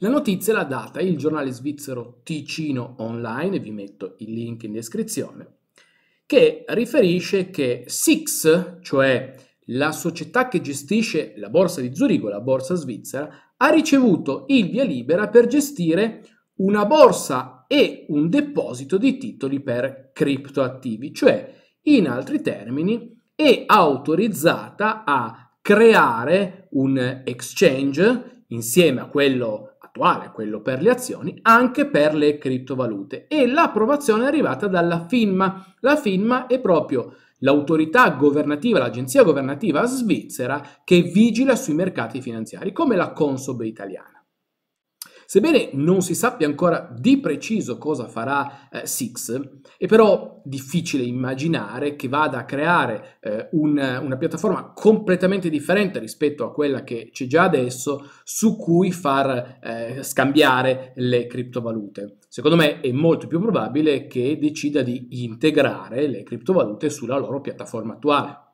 La notizia l'ha data il giornale svizzero Ticino Online, vi metto il link in descrizione, che riferisce che Six, cioè la società che gestisce la borsa di Zurigo, la borsa svizzera, ha ricevuto il via libera per gestire una borsa e un deposito di titoli per criptoattivi, cioè in altri termini è autorizzata a creare un exchange insieme a quello attuale, quello per le azioni, anche per le criptovalute e l'approvazione è arrivata dalla FINMA. La FINMA è proprio l'autorità governativa, l'agenzia governativa svizzera che vigila sui mercati finanziari, come la Consob italiana. Sebbene non si sappia ancora di preciso cosa farà eh, Six, è però difficile immaginare che vada a creare eh, un, una piattaforma completamente differente rispetto a quella che c'è già adesso su cui far eh, scambiare le criptovalute. Secondo me è molto più probabile che decida di integrare le criptovalute sulla loro piattaforma attuale.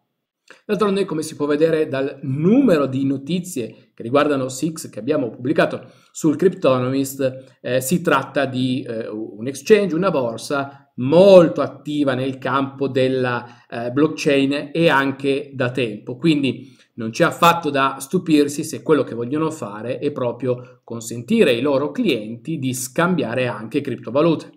D'altronde, come si può vedere dal numero di notizie che riguardano SIX che abbiamo pubblicato sul Cryptonomist, eh, si tratta di eh, un exchange, una borsa molto attiva nel campo della eh, blockchain e anche da tempo. Quindi non c'è affatto da stupirsi se quello che vogliono fare è proprio consentire ai loro clienti di scambiare anche criptovalute.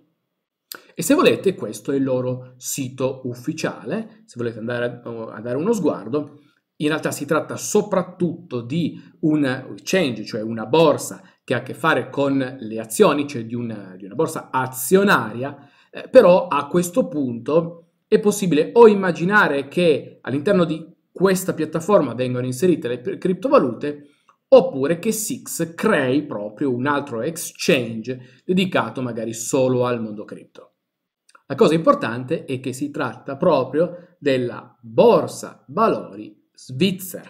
E se volete, questo è il loro sito ufficiale, se volete andare oh, a dare uno sguardo, in realtà si tratta soprattutto di un exchange, cioè una borsa che ha a che fare con le azioni, cioè di una, di una borsa azionaria, eh, però a questo punto è possibile o immaginare che all'interno di questa piattaforma vengano inserite le criptovalute oppure che Six crei proprio un altro exchange dedicato magari solo al mondo cripto. La cosa importante è che si tratta proprio della borsa valori svizzera.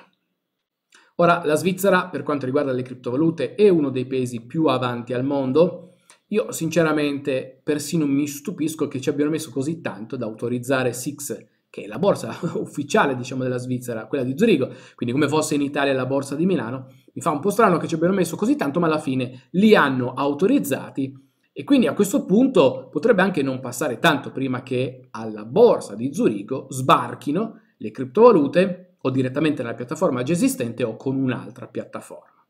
Ora, la Svizzera, per quanto riguarda le criptovalute, è uno dei paesi più avanti al mondo. Io sinceramente persino mi stupisco che ci abbiano messo così tanto da autorizzare SIX, che è la borsa ufficiale diciamo, della Svizzera, quella di Zurigo, quindi come fosse in Italia la borsa di Milano. Mi fa un po' strano che ci abbiano messo così tanto, ma alla fine li hanno autorizzati e quindi a questo punto potrebbe anche non passare tanto prima che alla borsa di Zurigo sbarchino le criptovalute o direttamente nella piattaforma già esistente o con un'altra piattaforma.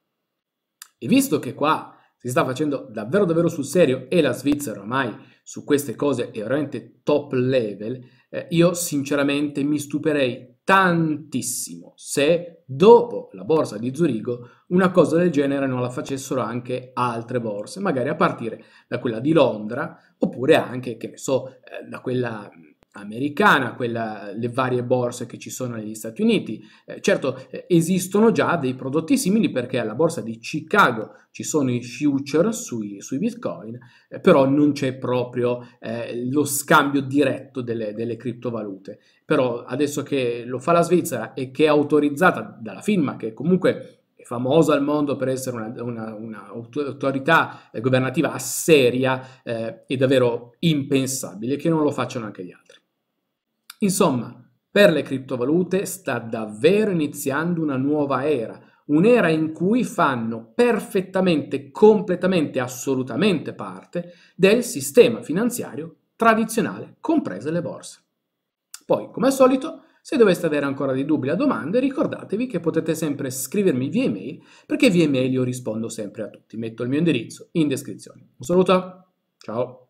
E visto che qua si sta facendo davvero davvero sul serio e la Svizzera ormai su queste cose è veramente top level, eh, io sinceramente mi stupirei tantissimo se dopo la borsa di Zurigo una cosa del genere non la facessero anche altre borse, magari a partire da quella di Londra oppure anche, che ne so, eh, da quella americana, quella, le varie borse che ci sono negli Stati Uniti. Eh, certo, eh, esistono già dei prodotti simili perché alla borsa di Chicago ci sono i future sui, sui bitcoin, eh, però non c'è proprio eh, lo scambio diretto delle, delle, criptovalute. Però adesso che lo fa la Svizzera e che è autorizzata dalla firma, che comunque è famosa al mondo per essere un'autorità eh, governativa seria, eh, è davvero impensabile che non lo facciano anche gli altri. Insomma, per le criptovalute sta davvero iniziando una nuova era, un'era in cui fanno perfettamente, completamente, assolutamente parte del sistema finanziario tradizionale, comprese le borse. Poi, come al solito, se doveste avere ancora dei dubbi o domande, ricordatevi che potete sempre scrivermi via email, perché via email io rispondo sempre a tutti. Metto il mio indirizzo in descrizione. Un saluto, ciao!